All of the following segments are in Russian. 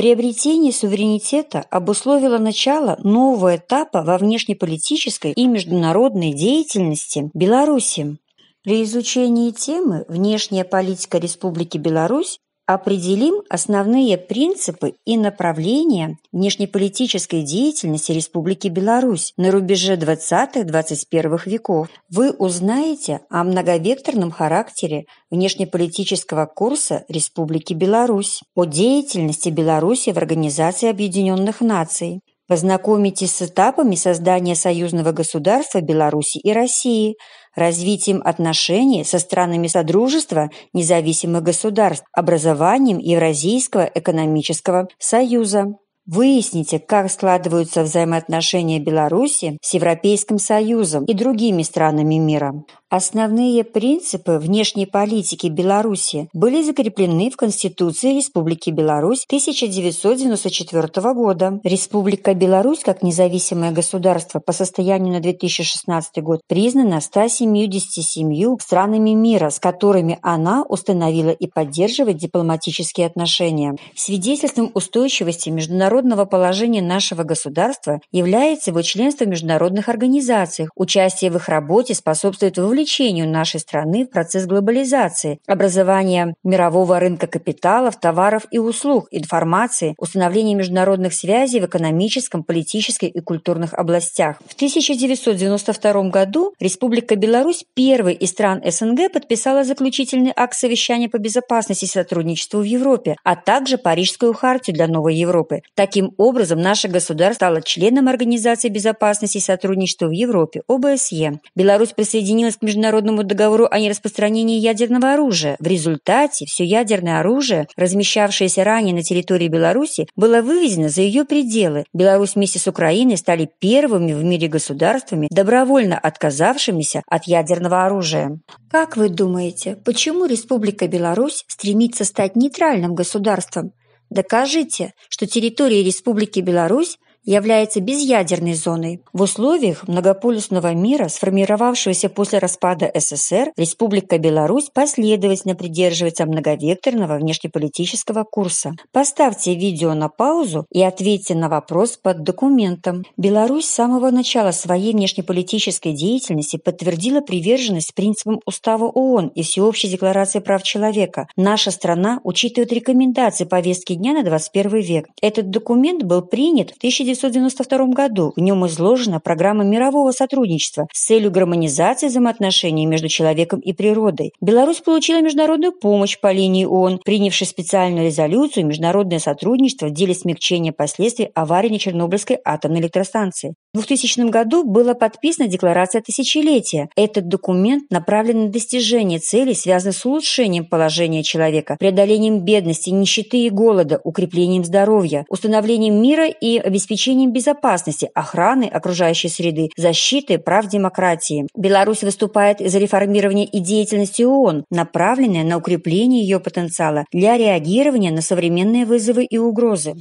Приобретение суверенитета обусловило начало нового этапа во внешнеполитической и международной деятельности Беларуси. При изучении темы «Внешняя политика Республики Беларусь» Определим основные принципы и направления внешнеполитической деятельности Республики Беларусь на рубеже 20-21 веков. Вы узнаете о многовекторном характере внешнеполитического курса Республики Беларусь, о деятельности Беларуси в Организации Объединенных Наций, познакомитесь с этапами создания союзного государства Беларуси и России – развитием отношений со странами Содружества независимых государств, образованием Евразийского экономического союза. Выясните, как складываются взаимоотношения Беларуси с Европейским Союзом и другими странами мира. Основные принципы внешней политики Беларуси были закреплены в Конституции Республики Беларусь 1994 года. Республика Беларусь как независимое государство по состоянию на 2016 год признана 177 странами мира, с которыми она установила и поддерживает дипломатические отношения. Свидетельством устойчивости международного положения нашего государства является его членство в международных организациях. Участие в их работе способствует вовлечению вовлечению нашей страны в процесс глобализации, образования мирового рынка капиталов, товаров и услуг, информации, установления международных связей в экономическом, политическом и культурных областях. В 1992 году Республика Беларусь первой из стран СНГ подписала заключительный акт совещания по безопасности и сотрудничеству в Европе, а также Парижскую хартию для Новой Европы. Таким образом, наше государство стало членом Организации безопасности и сотрудничества в Европе, ОБСЕ. Беларусь присоединилась к Международному договору о нераспространении ядерного оружия. В результате все ядерное оружие, размещавшееся ранее на территории Беларуси, было вывезено за ее пределы. Беларусь вместе с Украиной стали первыми в мире государствами, добровольно отказавшимися от ядерного оружия. Как вы думаете, почему Республика Беларусь стремится стать нейтральным государством? Докажите, что территория Республики Беларусь является безъядерной зоной. В условиях многополюсного мира, сформировавшегося после распада СССР, Республика Беларусь последовательно придерживается многовекторного внешнеполитического курса. Поставьте видео на паузу и ответьте на вопрос под документом. Беларусь с самого начала своей внешнеполитической деятельности подтвердила приверженность принципам Устава ООН и Всеобщей декларации прав человека. Наша страна учитывает рекомендации повестки дня на 21 век. Этот документ был принят в 19 1992 году. В нем изложена программа мирового сотрудничества с целью гармонизации взаимоотношений между человеком и природой. Беларусь получила международную помощь по линии ООН, принявшей специальную резолюцию «Международное сотрудничество в деле смягчения последствий аварии на Чернобыльской атомной электростанции». В 2000 году была подписана Декларация тысячелетия. Этот документ направлен на достижение целей, связанных с улучшением положения человека, преодолением бедности, нищеты и голода, укреплением здоровья, установлением мира и обеспечением безопасности, охраны окружающей среды, защиты прав демократии. Беларусь выступает за реформирование и деятельности ООН, направленное на укрепление ее потенциала для реагирования на современные вызовы и угрозы.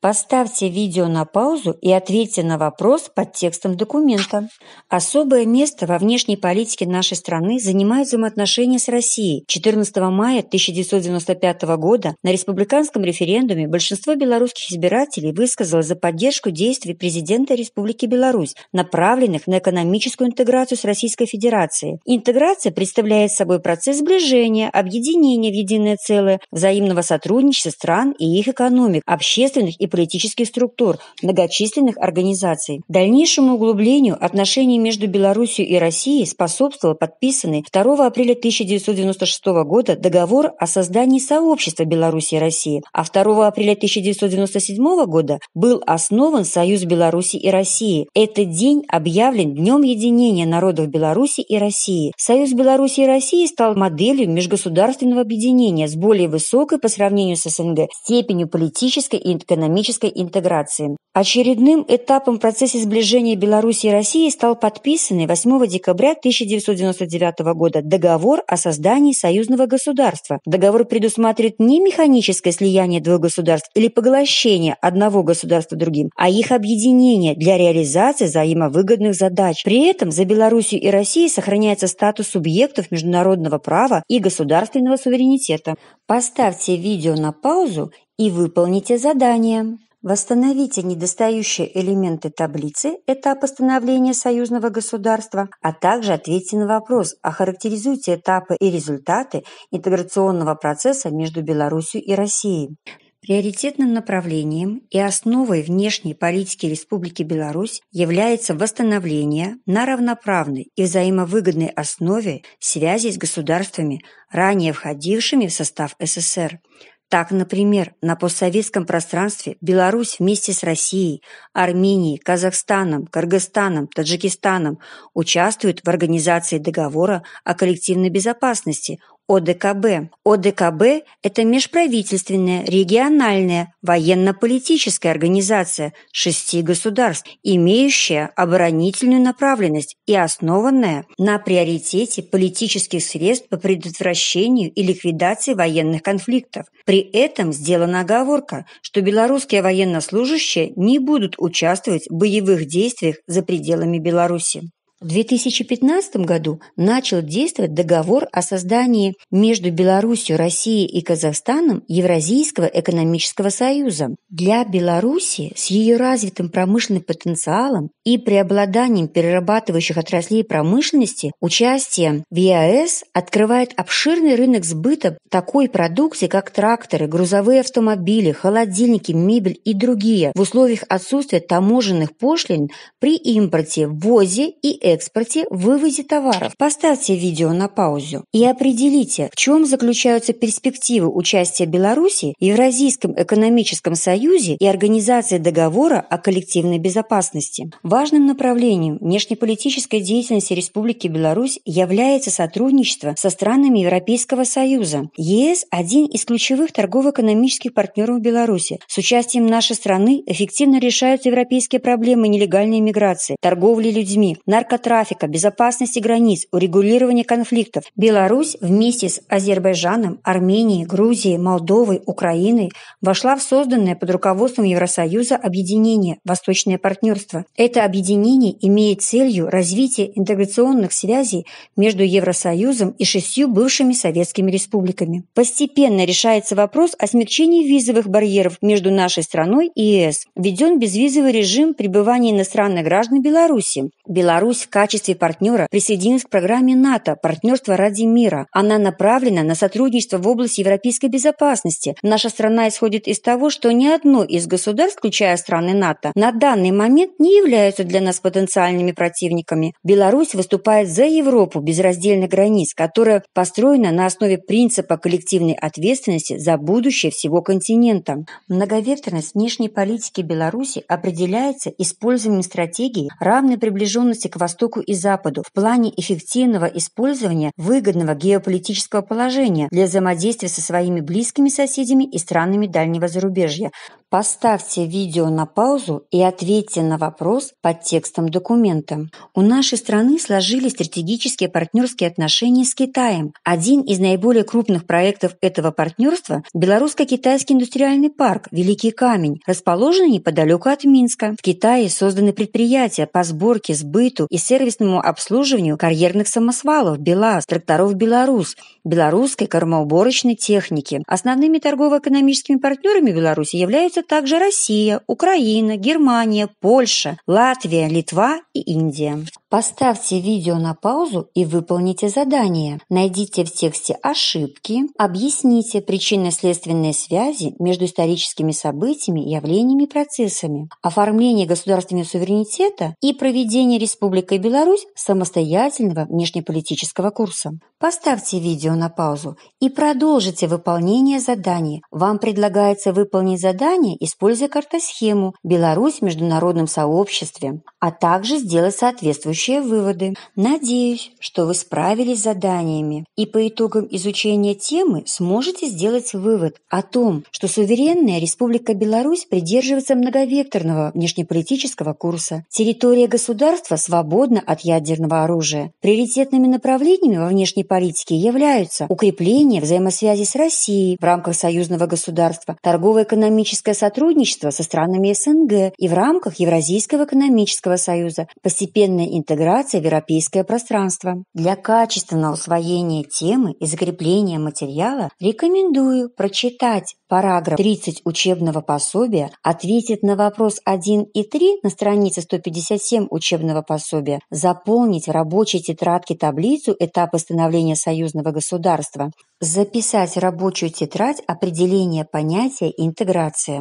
Поставьте видео на паузу и ответьте на вопрос, под текстом документа. Особое место во внешней политике нашей страны занимают взаимоотношения с Россией. 14 мая 1995 года на республиканском референдуме большинство белорусских избирателей высказало за поддержку действий президента Республики Беларусь, направленных на экономическую интеграцию с Российской Федерацией. Интеграция представляет собой процесс сближения, объединения в единое целое, взаимного сотрудничества стран и их экономик, общественных и политических структур, многочисленных организаций. Дальнейшее Дальнейшему углублению отношений между Белоруссией и Россией способствовал подписанный 2 апреля 1996 года договор о создании сообщества Беларуси и России, а 2 апреля 1997 года был основан Союз Беларуси и России. Этот день объявлен Днем Единения народов Беларуси и России. Союз Беларуси и России стал моделью межгосударственного объединения с более высокой по сравнению с СНГ степенью политической и экономической интеграции. Очередным этапом в процессе сближения Беларуси и России стал подписанный 8 декабря 1999 года договор о создании союзного государства. Договор предусматривает не механическое слияние двух государств или поглощение одного государства другим, а их объединение для реализации взаимовыгодных задач. При этом за Беларусью и Россией сохраняется статус субъектов международного права и государственного суверенитета. Поставьте видео на паузу и выполните задание. Восстановите недостающие элементы таблицы этапа становления союзного государства, а также ответьте на вопрос, охарактеризуйте этапы и результаты интеграционного процесса между Беларусью и Россией. Приоритетным направлением и основой внешней политики Республики Беларусь является восстановление на равноправной и взаимовыгодной основе связей с государствами, ранее входившими в состав СССР – так, например, на постсоветском пространстве Беларусь вместе с Россией, Арменией, Казахстаном, Кыргызстаном, Таджикистаном участвует в организации договора о коллективной безопасности ОДКБ. ОДКБ – это межправительственная региональная военно-политическая организация шести государств, имеющая оборонительную направленность и основанная на приоритете политических средств по предотвращению и ликвидации военных конфликтов. При этом сделана оговорка, что белорусские военнослужащие не будут участвовать в боевых действиях за пределами Беларуси. В 2015 году начал действовать договор о создании между Беларусью, Россией и Казахстаном Евразийского экономического союза. Для Беларуси с ее развитым промышленным потенциалом и преобладанием перерабатывающих отраслей промышленности участие в ЕАЭС открывает обширный рынок сбыта такой продукции, как тракторы, грузовые автомобили, холодильники, мебель и другие в условиях отсутствия таможенных пошлин при импорте, ввозе и экспорте, вывозе товаров. Поставьте видео на паузу и определите, в чем заключаются перспективы участия Беларуси в Евразийском экономическом союзе и организации договора о коллективной безопасности. Важным направлением внешнеполитической деятельности Республики Беларусь является сотрудничество со странами Европейского Союза. ЕС – один из ключевых торгово-экономических партнеров Беларуси. С участием нашей страны эффективно решаются европейские проблемы нелегальной миграции, торговли людьми, нарко порядка трафика, безопасности границ, урегулирования конфликтов Беларусь вместе с Азербайджаном, Арменией, Грузией, Молдовой, Украиной вошла в созданное под руководством Евросоюза объединение «Восточное партнерство». Это объединение имеет целью развитие интеграционных связей между Евросоюзом и шестью бывшими советскими республиками. Постепенно решается вопрос о смягчении визовых барьеров между нашей страной и ЕС. Введен безвизовый режим пребывания иностранных граждан Беларуси. Беларусь в качестве партнера присоединилась к программе НАТО «Партнерство ради мира». Она направлена на сотрудничество в области европейской безопасности. Наша страна исходит из того, что ни одно из государств, включая страны НАТО, на данный момент не являются для нас потенциальными противниками. Беларусь выступает за Европу без безраздельных границ, которая построена на основе принципа коллективной ответственности за будущее всего континента. Многовекторность внешней политики Беларуси определяется использованием стратегии равной приближенности к Востоку Востоку и Западу в плане эффективного использования выгодного геополитического положения для взаимодействия со своими близкими соседями и странами дальнего зарубежья, Поставьте видео на паузу и ответьте на вопрос под текстом документа. У нашей страны сложились стратегические партнерские отношения с Китаем. Один из наиболее крупных проектов этого партнерства – Белорусско-Китайский индустриальный парк «Великий камень», расположенный неподалеку от Минска. В Китае созданы предприятия по сборке, сбыту и сервисному обслуживанию карьерных самосвалов «БелАЗ», тракторов «Беларусь», белорусской кормоуборочной техники. Основными торгово-экономическими партнерами Беларуси являются также Россия, Украина, Германия, Польша, Латвия, Литва и Индия. Поставьте видео на паузу и выполните задание. Найдите в тексте ошибки, объясните причинно-следственные связи между историческими событиями, явлениями и процессами. Оформление государственного суверенитета и проведение Республикой Беларусь самостоятельного внешнеполитического курса. Поставьте видео на паузу и продолжите выполнение заданий. Вам предлагается выполнить задание, используя картосхему «Беларусь в международном сообществе», а также сделать соответствующие Следующие выводы. Надеюсь, что вы справились с заданиями и по итогам изучения темы сможете сделать вывод о том, что суверенная Республика Беларусь придерживается многовекторного внешнеполитического курса. Территория государства свободна от ядерного оружия. Приоритетными направлениями во внешней политике являются укрепление взаимосвязи с Россией в рамках союзного государства, торгово-экономическое сотрудничество со странами СНГ и в рамках Евразийского экономического союза, постепенное интеграция в европейское пространство. Для качественного усвоения темы и закрепления материала рекомендую прочитать параграф 30 учебного пособия, ответить на вопрос 1 и 3 на странице 157 учебного пособия, заполнить в рабочей тетрадке таблицу этапы становления союзного государства, записать рабочую тетрадь определение понятия интеграция.